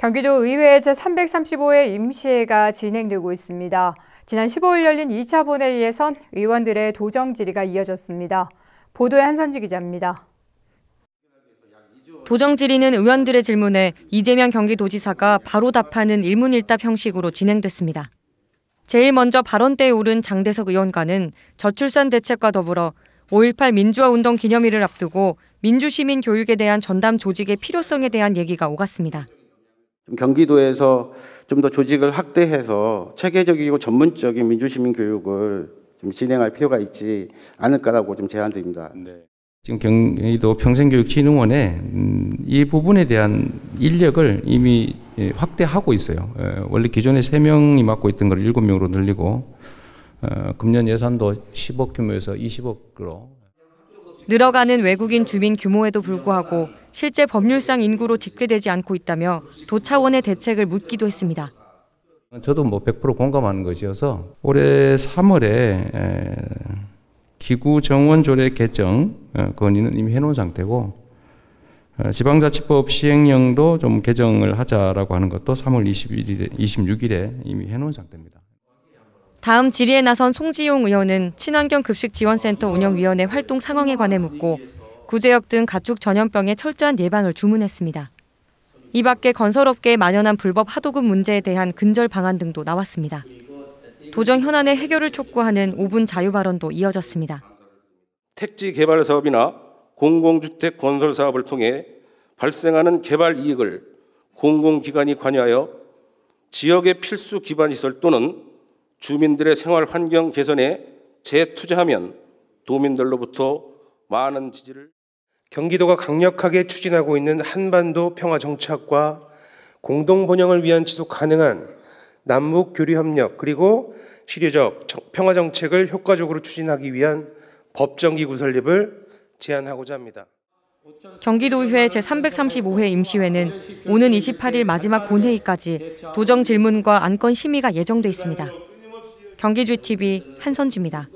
경기도 의회 제335회 임시회가 진행되고 있습니다. 지난 15일 열린 2차 본회의에선 의원들의 도정 질의가 이어졌습니다. 보도에 한선지 기자입니다. 도정 질의는 의원들의 질문에 이재명 경기도지사가 바로 답하는 일문일답 형식으로 진행됐습니다. 제일 먼저 발언대에 오른 장대석 의원과는 저출산 대책과 더불어 5.18 민주화운동 기념일을 앞두고 민주시민 교육에 대한 전담 조직의 필요성에 대한 얘기가 오갔습니다. 경기도에서 좀 더 조직을 확대해서 체계적이고 전문적인 민주시민 교육을 좀 진행할 필요가 있지 않을까라고 좀 제안드립니다. 네. 지금 경기도 평생교육진흥원에 음, 이 부분에 대한 인력을 이미 예, 확대하고 있어요. 예, 원래 기존에 3명이 맡고 있던 걸 7명으로 늘리고 어, 금년 예산도 10억 규모에서 20억으로 늘어가는 외국인 주민 규모에도 불구하고 실제 법률상 인구로 집계되지 않고 있다며 도차원의 대책을 묻기도 했습니다. 저도 뭐100% 공감하는 것이어서 올해 3월에 기구 정원 조례 개정 어, 건의는 이미 해놓은 상태고 어, 지방자치법 시행령도 좀 개정을 하자라고 하는 것도 3월 2 1일 26일에 이미 해놓은 상태입니다. 다음 질의에 나선 송지용 의원은 친환경 급식 지원센터 운영위원회 활동 상황에 관해 묻고 구제역 등 가축 전염병의 철저한 예방을 주문했습니다. 이 밖에 건설업계에 만연한 불법 하도급 문제에 대한 근절 방안 등도 나왔습니다. 도정 현안의 해결을 촉구하는 5분 자유 발언도 이어졌습니다. 택지 개발 사업이나 공공주택 건설 사업을 통해 발생하는 개발 이익을 공공기관이 관여하여 지역의 필수 기반 시설 또는 주민들의 생활 환경 개선에 재투자하면 도민들로부터 많은 지지를 경기도가 강력하게 추진하고 있는 한반도 평화 정착과 공동 번영을 위한 지속 가능한 남북 교류 협력 그리고 실효적 평화 정책을 효과적으로 추진하기 위한 법정기구 설립을 제안하고자 합니다. 경기도의회 제335회 임시회는 오는 28일 마지막 본회의까지 도정 질문과 안건 심의가 예정돼 있습니다. 경기주TV 한선지입니다.